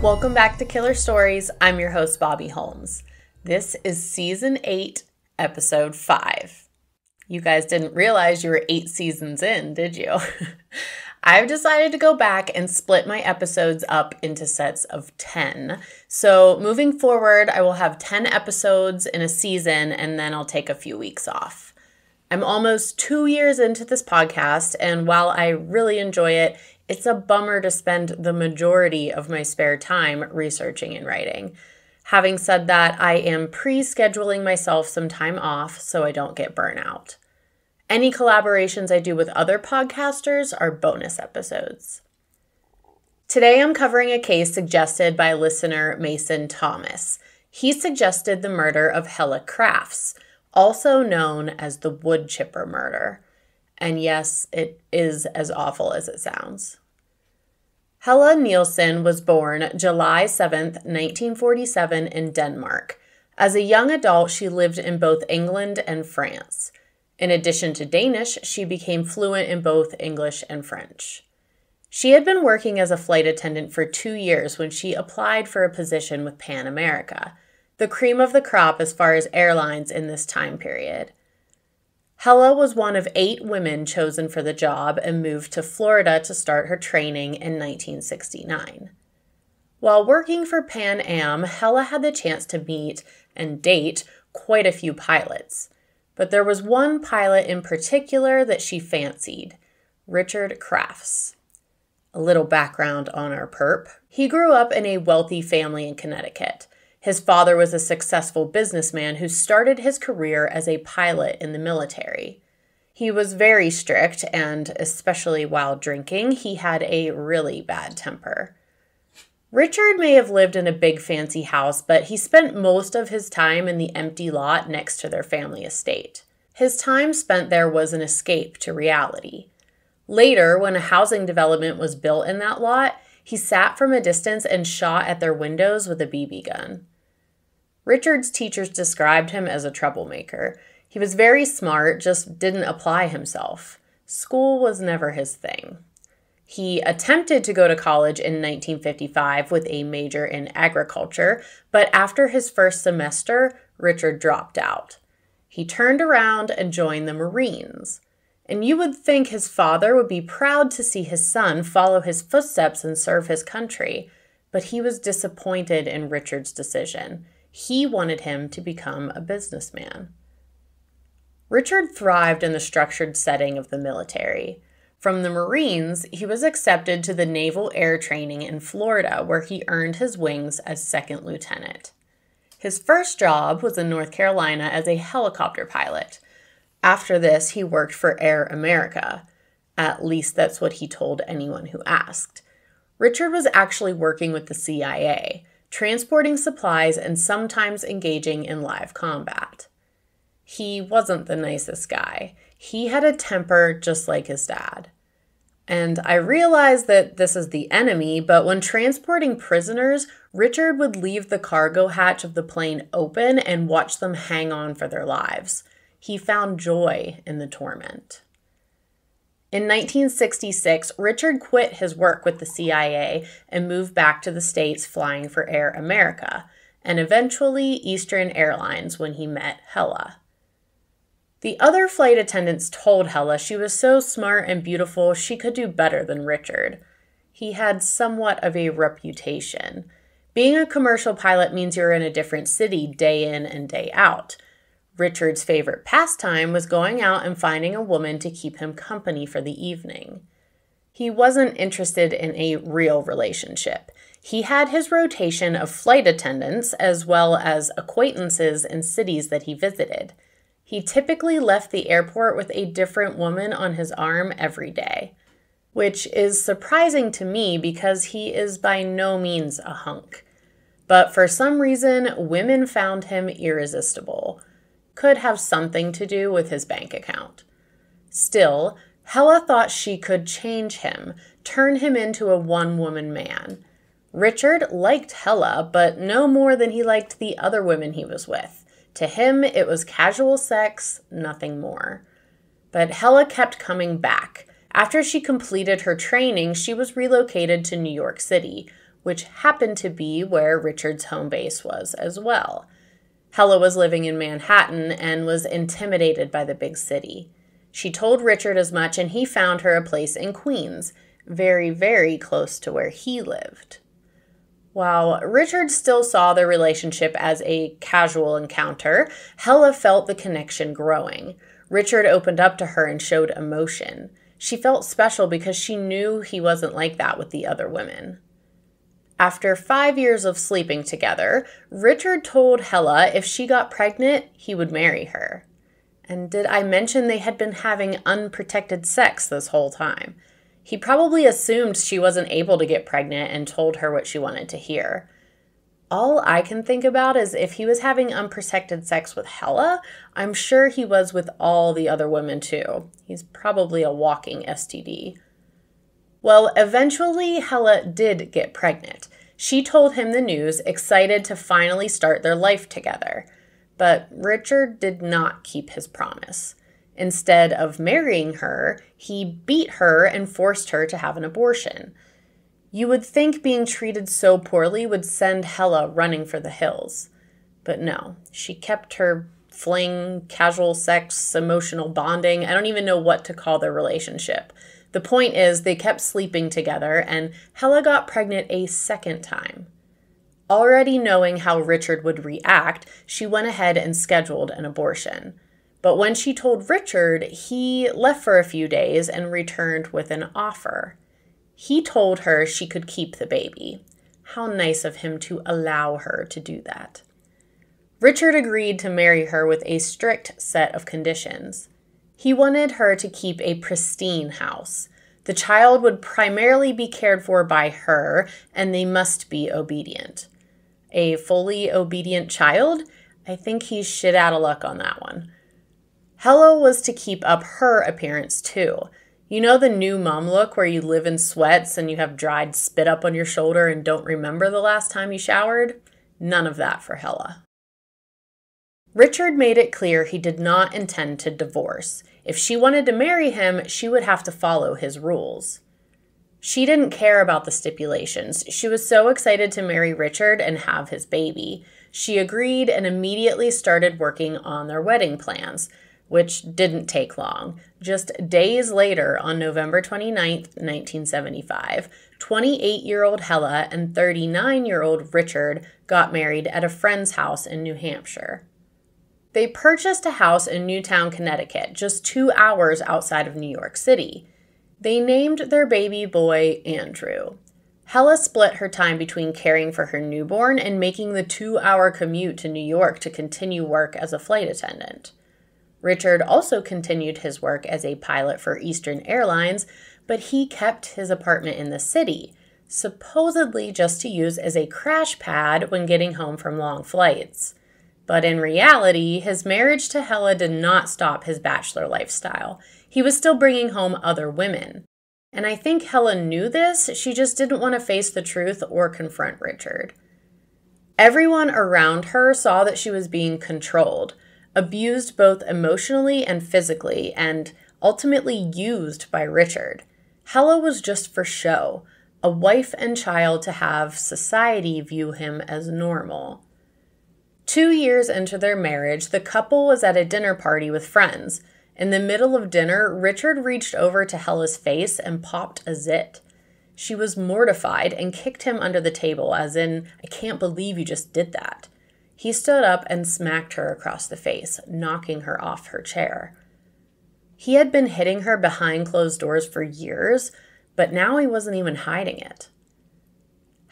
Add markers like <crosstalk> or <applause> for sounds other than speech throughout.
Welcome back to Killer Stories. I'm your host, Bobby Holmes. This is season eight, episode five. You guys didn't realize you were eight seasons in, did you? <laughs> I've decided to go back and split my episodes up into sets of 10. So, moving forward, I will have 10 episodes in a season and then I'll take a few weeks off. I'm almost two years into this podcast, and while I really enjoy it, it's a bummer to spend the majority of my spare time researching and writing. Having said that, I am pre scheduling myself some time off so I don't get burnout. Any collaborations I do with other podcasters are bonus episodes. Today I'm covering a case suggested by listener Mason Thomas. He suggested the murder of Hella Crafts, also known as the wood chipper murder. And yes, it is as awful as it sounds. Hella Nielsen was born July 7, 1947, in Denmark. As a young adult, she lived in both England and France. In addition to Danish, she became fluent in both English and French. She had been working as a flight attendant for two years when she applied for a position with Pan America, the cream of the crop as far as airlines in this time period. Hella was one of eight women chosen for the job and moved to Florida to start her training in 1969. While working for Pan Am, Hella had the chance to meet and date quite a few pilots. But there was one pilot in particular that she fancied Richard Crafts. A little background on our perp. He grew up in a wealthy family in Connecticut. His father was a successful businessman who started his career as a pilot in the military. He was very strict, and especially while drinking, he had a really bad temper. Richard may have lived in a big fancy house, but he spent most of his time in the empty lot next to their family estate. His time spent there was an escape to reality. Later, when a housing development was built in that lot, he sat from a distance and shot at their windows with a BB gun. Richard's teachers described him as a troublemaker. He was very smart, just didn't apply himself. School was never his thing. He attempted to go to college in 1955 with a major in agriculture, but after his first semester, Richard dropped out. He turned around and joined the Marines. And you would think his father would be proud to see his son follow his footsteps and serve his country, but he was disappointed in Richard's decision. He wanted him to become a businessman. Richard thrived in the structured setting of the military. From the Marines, he was accepted to the Naval Air Training in Florida, where he earned his wings as second lieutenant. His first job was in North Carolina as a helicopter pilot. After this, he worked for Air America. At least that's what he told anyone who asked. Richard was actually working with the CIA transporting supplies, and sometimes engaging in live combat. He wasn't the nicest guy. He had a temper just like his dad. And I realize that this is the enemy, but when transporting prisoners, Richard would leave the cargo hatch of the plane open and watch them hang on for their lives. He found joy in the torment. In 1966, Richard quit his work with the CIA and moved back to the States flying for Air America, and eventually Eastern Airlines when he met Hella. The other flight attendants told Hella she was so smart and beautiful she could do better than Richard. He had somewhat of a reputation. Being a commercial pilot means you're in a different city day in and day out. Richard's favorite pastime was going out and finding a woman to keep him company for the evening. He wasn't interested in a real relationship. He had his rotation of flight attendants as well as acquaintances in cities that he visited. He typically left the airport with a different woman on his arm every day, which is surprising to me because he is by no means a hunk. But for some reason, women found him irresistible could have something to do with his bank account. Still, Hella thought she could change him, turn him into a one woman man. Richard liked Hella, but no more than he liked the other women he was with. To him, it was casual sex, nothing more. But Hella kept coming back. After she completed her training, she was relocated to New York City, which happened to be where Richard's home base was as well. Hella was living in Manhattan and was intimidated by the big city. She told Richard as much, and he found her a place in Queens, very, very close to where he lived. While Richard still saw their relationship as a casual encounter, Hella felt the connection growing. Richard opened up to her and showed emotion. She felt special because she knew he wasn't like that with the other women. After five years of sleeping together, Richard told Hella if she got pregnant, he would marry her. And did I mention they had been having unprotected sex this whole time? He probably assumed she wasn't able to get pregnant and told her what she wanted to hear. All I can think about is if he was having unprotected sex with Hella, I'm sure he was with all the other women too. He's probably a walking STD. Well, eventually, Hella did get pregnant. She told him the news, excited to finally start their life together. But Richard did not keep his promise. Instead of marrying her, he beat her and forced her to have an abortion. You would think being treated so poorly would send Hella running for the hills. But no, she kept her fling, casual sex, emotional bonding. I don't even know what to call their relationship. The point is, they kept sleeping together, and Hella got pregnant a second time. Already knowing how Richard would react, she went ahead and scheduled an abortion. But when she told Richard, he left for a few days and returned with an offer. He told her she could keep the baby. How nice of him to allow her to do that. Richard agreed to marry her with a strict set of conditions. He wanted her to keep a pristine house. The child would primarily be cared for by her, and they must be obedient. A fully obedient child? I think he's shit out of luck on that one. Hella was to keep up her appearance too. You know the new mom look where you live in sweats and you have dried spit up on your shoulder and don't remember the last time you showered? None of that for Hella. Richard made it clear he did not intend to divorce. If she wanted to marry him, she would have to follow his rules. She didn't care about the stipulations. She was so excited to marry Richard and have his baby. She agreed and immediately started working on their wedding plans, which didn't take long. Just days later, on November 29, 1975, 28 year old Hella and 39 year old Richard got married at a friend's house in New Hampshire. They purchased a house in Newtown, Connecticut, just two hours outside of New York City. They named their baby boy Andrew. Hella split her time between caring for her newborn and making the two hour commute to New York to continue work as a flight attendant. Richard also continued his work as a pilot for Eastern Airlines, but he kept his apartment in the city, supposedly just to use as a crash pad when getting home from long flights. But in reality, his marriage to Hella did not stop his bachelor lifestyle. He was still bringing home other women. And I think Hella knew this, she just didn't want to face the truth or confront Richard. Everyone around her saw that she was being controlled, abused both emotionally and physically, and ultimately used by Richard. Hella was just for show, a wife and child to have society view him as normal. Two years into their marriage, the couple was at a dinner party with friends. In the middle of dinner, Richard reached over to Hella's face and popped a zit. She was mortified and kicked him under the table, as in, I can't believe you just did that. He stood up and smacked her across the face, knocking her off her chair. He had been hitting her behind closed doors for years, but now he wasn't even hiding it.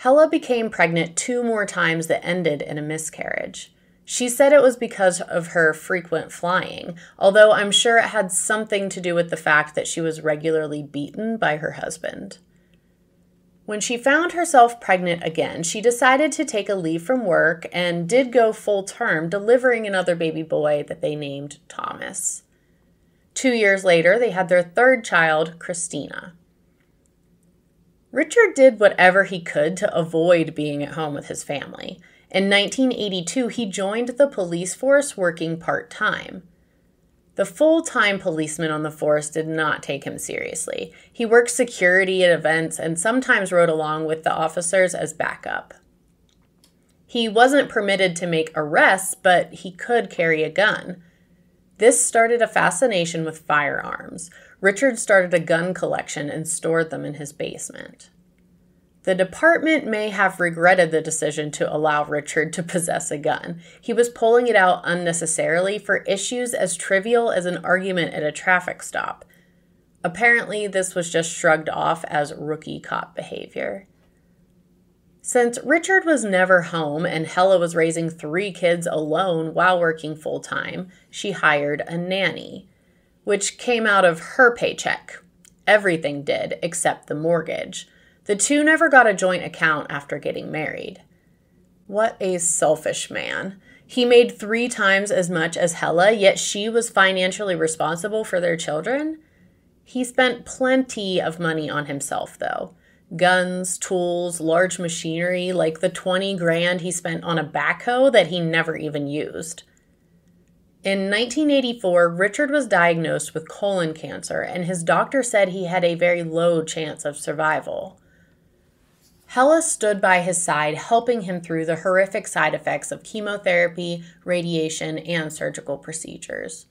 Hella became pregnant two more times that ended in a miscarriage. She said it was because of her frequent flying, although I'm sure it had something to do with the fact that she was regularly beaten by her husband. When she found herself pregnant again, she decided to take a leave from work and did go full term, delivering another baby boy that they named Thomas. Two years later, they had their third child, Christina. Richard did whatever he could to avoid being at home with his family. In 1982, he joined the police force working part time. The full time policeman on the force did not take him seriously. He worked security at events and sometimes rode along with the officers as backup. He wasn't permitted to make arrests, but he could carry a gun. This started a fascination with firearms. Richard started a gun collection and stored them in his basement. The department may have regretted the decision to allow Richard to possess a gun. He was pulling it out unnecessarily for issues as trivial as an argument at a traffic stop. Apparently, this was just shrugged off as rookie cop behavior. Since Richard was never home and Hella was raising three kids alone while working full time, she hired a nanny which came out of her paycheck. Everything did except the mortgage. The two never got a joint account after getting married. What a selfish man. He made three times as much as Hella, yet she was financially responsible for their children. He spent plenty of money on himself, though guns, tools, large machinery, like the 20 grand he spent on a backhoe that he never even used. In 1984, Richard was diagnosed with colon cancer, and his doctor said he had a very low chance of survival. Hella stood by his side, helping him through the horrific side effects of chemotherapy, radiation, and surgical procedures.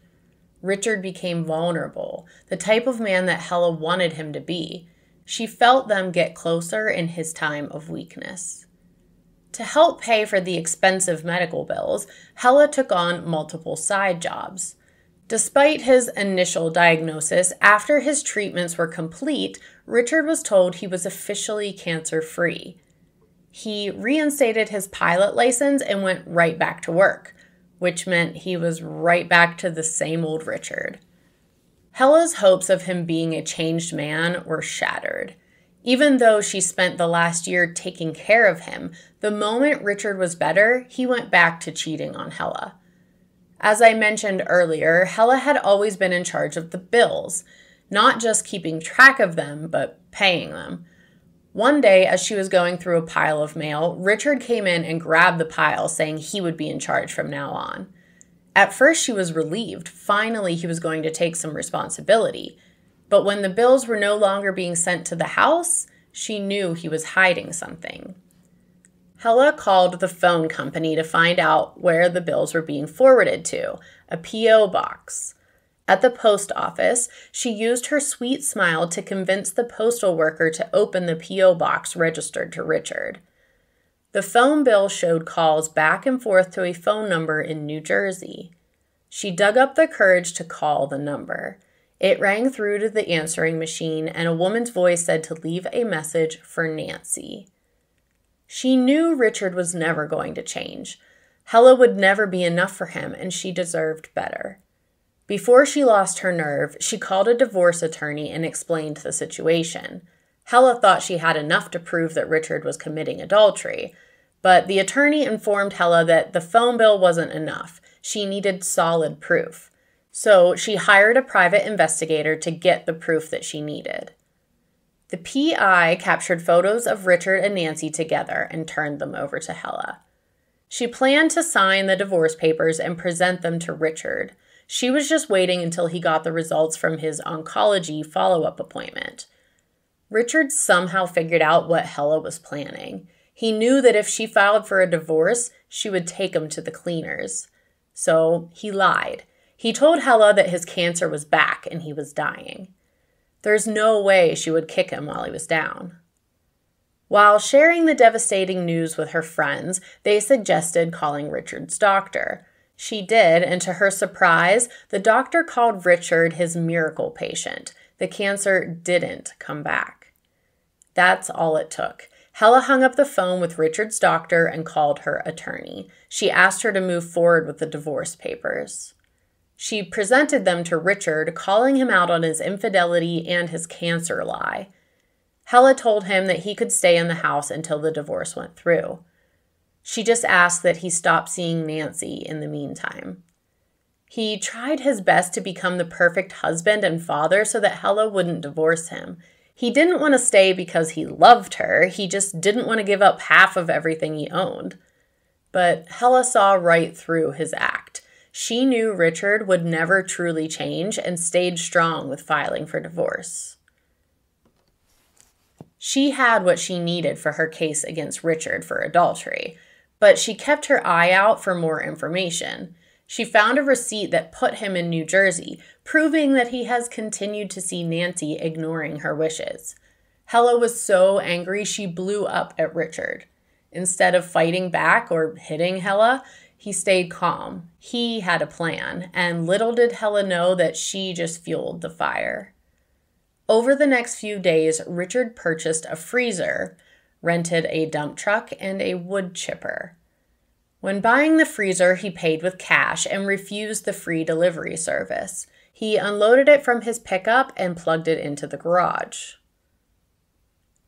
Richard became vulnerable, the type of man that Hella wanted him to be. She felt them get closer in his time of weakness. To help pay for the expensive medical bills, Hella took on multiple side jobs. Despite his initial diagnosis, after his treatments were complete, Richard was told he was officially cancer free. He reinstated his pilot license and went right back to work, which meant he was right back to the same old Richard. Hella's hopes of him being a changed man were shattered. Even though she spent the last year taking care of him, the moment Richard was better, he went back to cheating on Hella. As I mentioned earlier, Hella had always been in charge of the bills, not just keeping track of them, but paying them. One day, as she was going through a pile of mail, Richard came in and grabbed the pile, saying he would be in charge from now on. At first, she was relieved. Finally, he was going to take some responsibility. But when the bills were no longer being sent to the house, she knew he was hiding something. Hella called the phone company to find out where the bills were being forwarded to a P.O. box. At the post office, she used her sweet smile to convince the postal worker to open the P.O. box registered to Richard. The phone bill showed calls back and forth to a phone number in New Jersey. She dug up the courage to call the number. It rang through to the answering machine, and a woman's voice said to leave a message for Nancy. She knew Richard was never going to change. Hella would never be enough for him, and she deserved better. Before she lost her nerve, she called a divorce attorney and explained the situation. Hella thought she had enough to prove that Richard was committing adultery, but the attorney informed Hella that the phone bill wasn't enough. She needed solid proof. So she hired a private investigator to get the proof that she needed. The PI captured photos of Richard and Nancy together and turned them over to Hella. She planned to sign the divorce papers and present them to Richard. She was just waiting until he got the results from his oncology follow up appointment. Richard somehow figured out what Hella was planning. He knew that if she filed for a divorce, she would take him to the cleaners. So he lied he told Hella that his cancer was back and he was dying. There's no way she would kick him while he was down. While sharing the devastating news with her friends, they suggested calling Richard's doctor. She did, and to her surprise, the doctor called Richard his miracle patient. The cancer didn't come back. That's all it took. Hella hung up the phone with Richard's doctor and called her attorney. She asked her to move forward with the divorce papers. She presented them to Richard, calling him out on his infidelity and his cancer lie. Hella told him that he could stay in the house until the divorce went through. She just asked that he stop seeing Nancy in the meantime. He tried his best to become the perfect husband and father so that Hella wouldn't divorce him. He didn't want to stay because he loved her, he just didn't want to give up half of everything he owned. But Hella saw right through his act she knew Richard would never truly change and stayed strong with filing for divorce. She had what she needed for her case against Richard for adultery, but she kept her eye out for more information. She found a receipt that put him in New Jersey, proving that he has continued to see Nancy ignoring her wishes. Hella was so angry she blew up at Richard. Instead of fighting back or hitting Hella, he stayed calm. He had a plan, and little did Hella know that she just fueled the fire. Over the next few days, Richard purchased a freezer, rented a dump truck, and a wood chipper. When buying the freezer, he paid with cash and refused the free delivery service. He unloaded it from his pickup and plugged it into the garage.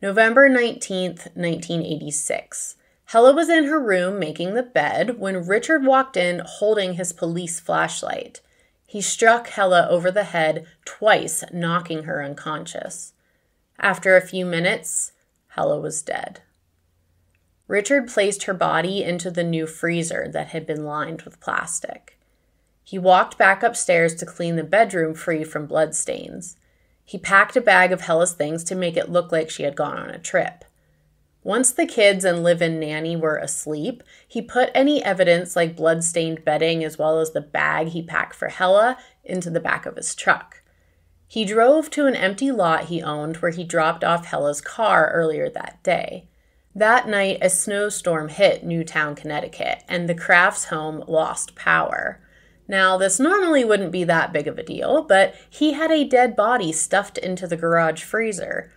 November 19th, 1986. Hella was in her room making the bed when Richard walked in holding his police flashlight. He struck Hella over the head twice, knocking her unconscious. After a few minutes, Hella was dead. Richard placed her body into the new freezer that had been lined with plastic. He walked back upstairs to clean the bedroom free from bloodstains. He packed a bag of Hella's things to make it look like she had gone on a trip. Once the kids and live in nanny were asleep, he put any evidence like blood-stained bedding as well as the bag he packed for Hella into the back of his truck. He drove to an empty lot he owned where he dropped off Hella's car earlier that day. That night, a snowstorm hit Newtown, Connecticut, and the Crafts home lost power. Now, this normally wouldn't be that big of a deal, but he had a dead body stuffed into the garage freezer.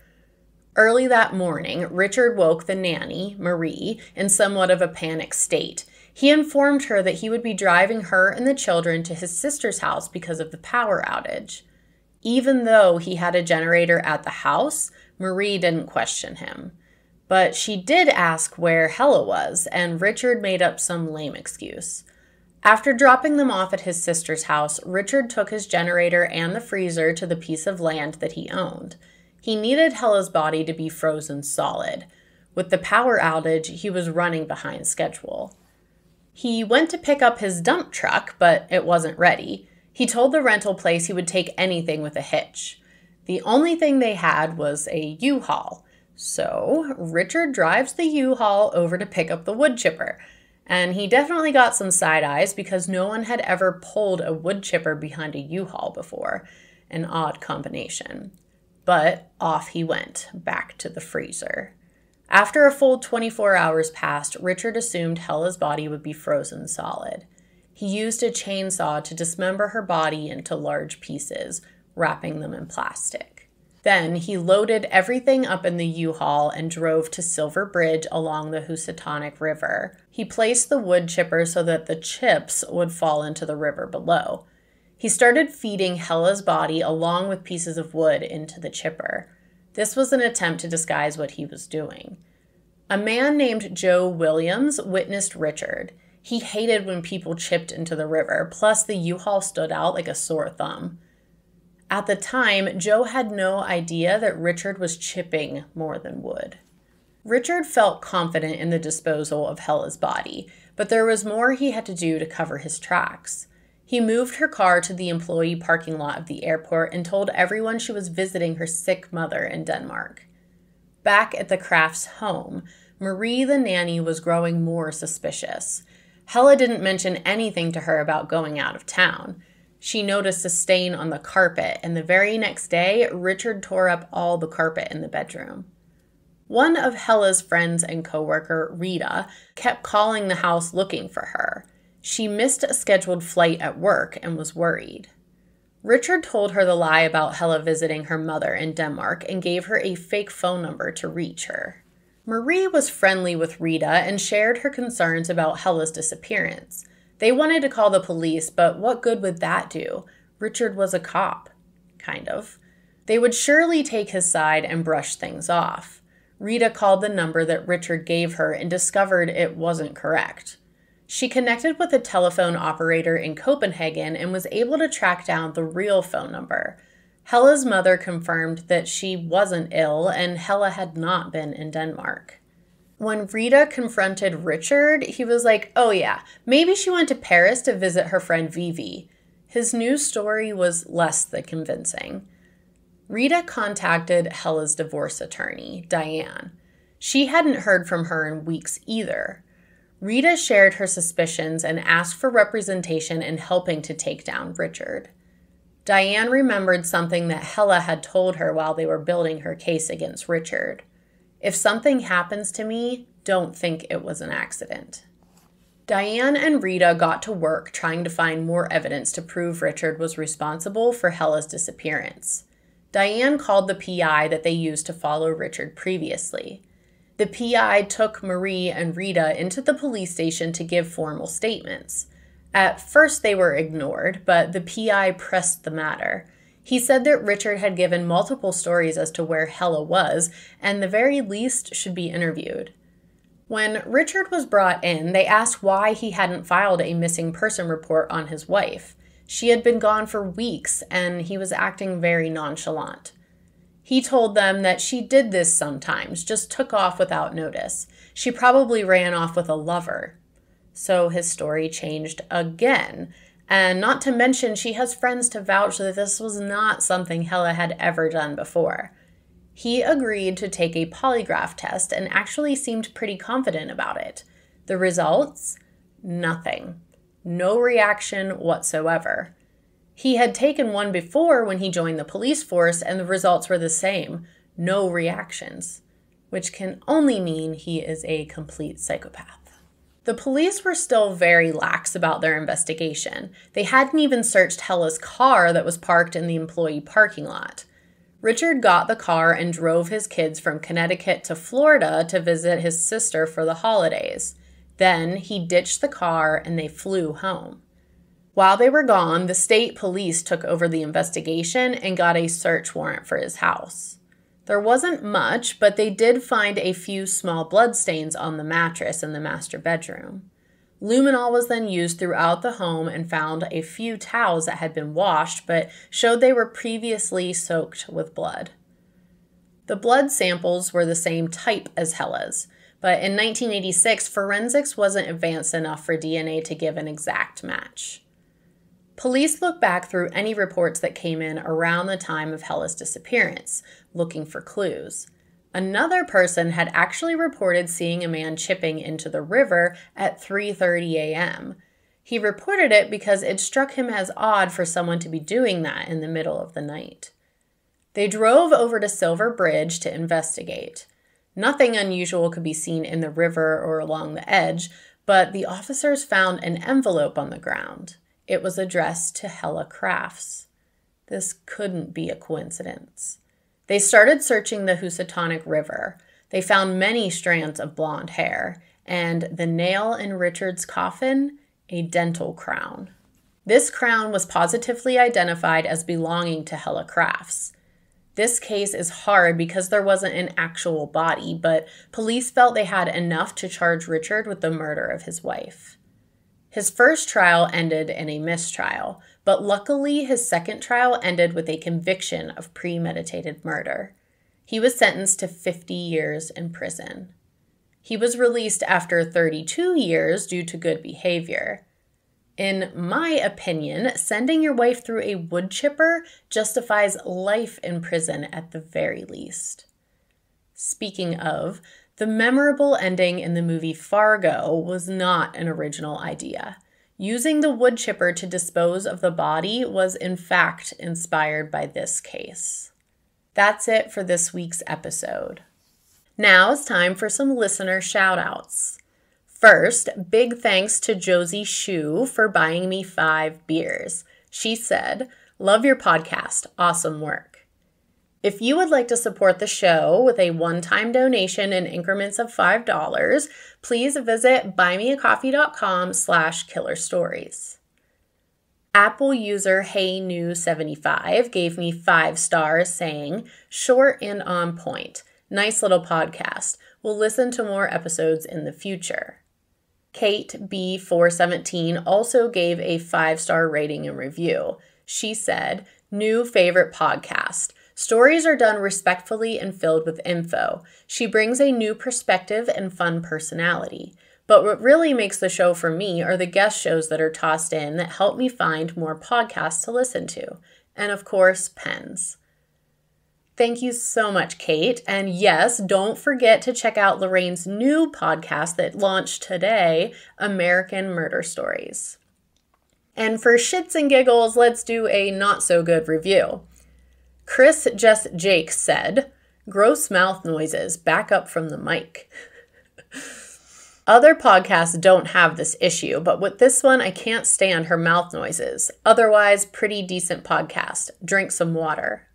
Early that morning, Richard woke the nanny, Marie, in somewhat of a panic state. He informed her that he would be driving her and the children to his sister's house because of the power outage. Even though he had a generator at the house, Marie didn't question him. But she did ask where Hella was, and Richard made up some lame excuse. After dropping them off at his sister's house, Richard took his generator and the freezer to the piece of land that he owned. He needed Hella's body to be frozen solid. With the power outage, he was running behind schedule. He went to pick up his dump truck, but it wasn't ready. He told the rental place he would take anything with a hitch. The only thing they had was a U haul. So Richard drives the U haul over to pick up the wood chipper. And he definitely got some side eyes because no one had ever pulled a wood chipper behind a U haul before. An odd combination but off he went, back to the freezer. After a full 24 hours passed, Richard assumed Hella's body would be frozen solid. He used a chainsaw to dismember her body into large pieces, wrapping them in plastic. Then he loaded everything up in the U-Haul and drove to Silver Bridge along the Housatonic River. He placed the wood chipper so that the chips would fall into the river below. He started feeding Hella's body along with pieces of wood into the chipper. This was an attempt to disguise what he was doing. A man named Joe Williams witnessed Richard. He hated when people chipped into the river, plus, the U Haul stood out like a sore thumb. At the time, Joe had no idea that Richard was chipping more than wood. Richard felt confident in the disposal of Hella's body, but there was more he had to do to cover his tracks. He moved her car to the employee parking lot of the airport and told everyone she was visiting her sick mother in Denmark. Back at the Crafts' home, Marie the nanny was growing more suspicious. Hella didn't mention anything to her about going out of town. She noticed a stain on the carpet, and the very next day, Richard tore up all the carpet in the bedroom. One of Hella's friends and coworker, Rita, kept calling the house looking for her. She missed a scheduled flight at work and was worried. Richard told her the lie about Hella visiting her mother in Denmark and gave her a fake phone number to reach her. Marie was friendly with Rita and shared her concerns about Hella's disappearance. They wanted to call the police, but what good would that do? Richard was a cop. Kind of. They would surely take his side and brush things off. Rita called the number that Richard gave her and discovered it wasn't correct. She connected with a telephone operator in Copenhagen and was able to track down the real phone number. Hella's mother confirmed that she wasn't ill and Hella had not been in Denmark. When Rita confronted Richard, he was like, oh yeah, maybe she went to Paris to visit her friend Vivi. His new story was less than convincing. Rita contacted Hella's divorce attorney, Diane. She hadn't heard from her in weeks either. Rita shared her suspicions and asked for representation in helping to take down Richard. Diane remembered something that Hella had told her while they were building her case against Richard. If something happens to me, don't think it was an accident. Diane and Rita got to work trying to find more evidence to prove Richard was responsible for Hella's disappearance. Diane called the PI that they used to follow Richard previously. The PI took Marie and Rita into the police station to give formal statements. At first, they were ignored, but the PI pressed the matter. He said that Richard had given multiple stories as to where Hella was, and the very least should be interviewed. When Richard was brought in, they asked why he hadn't filed a missing person report on his wife. She had been gone for weeks, and he was acting very nonchalant. He told them that she did this sometimes, just took off without notice. She probably ran off with a lover. So his story changed again. And not to mention, she has friends to vouch that this was not something Hella had ever done before. He agreed to take a polygraph test and actually seemed pretty confident about it. The results? Nothing. No reaction whatsoever. He had taken one before when he joined the police force, and the results were the same no reactions, which can only mean he is a complete psychopath. The police were still very lax about their investigation. They hadn't even searched Hella's car that was parked in the employee parking lot. Richard got the car and drove his kids from Connecticut to Florida to visit his sister for the holidays. Then he ditched the car and they flew home. While they were gone, the state police took over the investigation and got a search warrant for his house. There wasn't much, but they did find a few small bloodstains on the mattress in the master bedroom. Luminol was then used throughout the home and found a few towels that had been washed but showed they were previously soaked with blood. The blood samples were the same type as Hella's, but in 1986, forensics wasn't advanced enough for DNA to give an exact match. Police look back through any reports that came in around the time of Hella's disappearance, looking for clues. Another person had actually reported seeing a man chipping into the river at 3:30 a.m. He reported it because it struck him as odd for someone to be doing that in the middle of the night. They drove over to Silver Bridge to investigate. Nothing unusual could be seen in the river or along the edge, but the officers found an envelope on the ground. It was addressed to Hella Crafts. This couldn't be a coincidence. They started searching the Housatonic River. They found many strands of blonde hair and the nail in Richard's coffin, a dental crown. This crown was positively identified as belonging to Hella Crafts. This case is hard because there wasn't an actual body, but police felt they had enough to charge Richard with the murder of his wife. His first trial ended in a mistrial, but luckily his second trial ended with a conviction of premeditated murder. He was sentenced to 50 years in prison. He was released after 32 years due to good behavior. In my opinion, sending your wife through a wood chipper justifies life in prison at the very least. Speaking of, the memorable ending in the movie Fargo was not an original idea. Using the wood chipper to dispose of the body was, in fact, inspired by this case. That's it for this week's episode. Now it's time for some listener shoutouts. First, big thanks to Josie Shu for buying me five beers. She said, Love your podcast. Awesome work. If you would like to support the show with a one time donation in increments of $5, please visit buymeacoffee.com slash killer stories. Apple user heynew New 75 gave me five stars saying, short and on point. Nice little podcast. We'll listen to more episodes in the future. Kate B417 also gave a five star rating and review. She said, New favorite podcast Stories are done respectfully and filled with info. She brings a new perspective and fun personality. But what really makes the show for me are the guest shows that are tossed in that help me find more podcasts to listen to. And of course, pens. Thank you so much, Kate. And yes, don't forget to check out Lorraine's new podcast that launched today American Murder Stories. And for shits and giggles, let's do a not so good review. Chris Just Jake said, gross mouth noises back up from the mic. Other podcasts don't have this issue, but with this one, I can't stand her mouth noises. Otherwise, pretty decent podcast. Drink some water.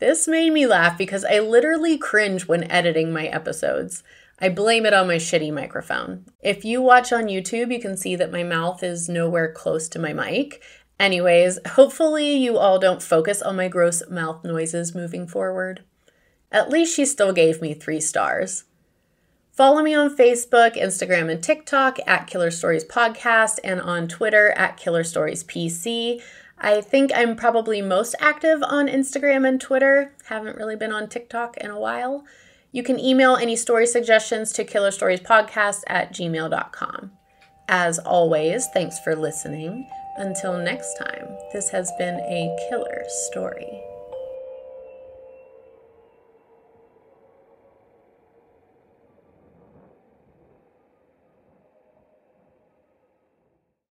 This made me laugh because I literally cringe when editing my episodes. I blame it on my shitty microphone. If you watch on YouTube, you can see that my mouth is nowhere close to my mic, Anyways, hopefully you all don't focus on my gross mouth noises moving forward. At least she still gave me three stars. Follow me on Facebook, Instagram, and TikTok at Killer Stories Podcast and on Twitter at Killer Stories PC. I think I'm probably most active on Instagram and Twitter. Haven't really been on TikTok in a while. You can email any story suggestions to killerstoriespodcast at gmail.com. As always, thanks for listening. Until next time, this has been a killer story.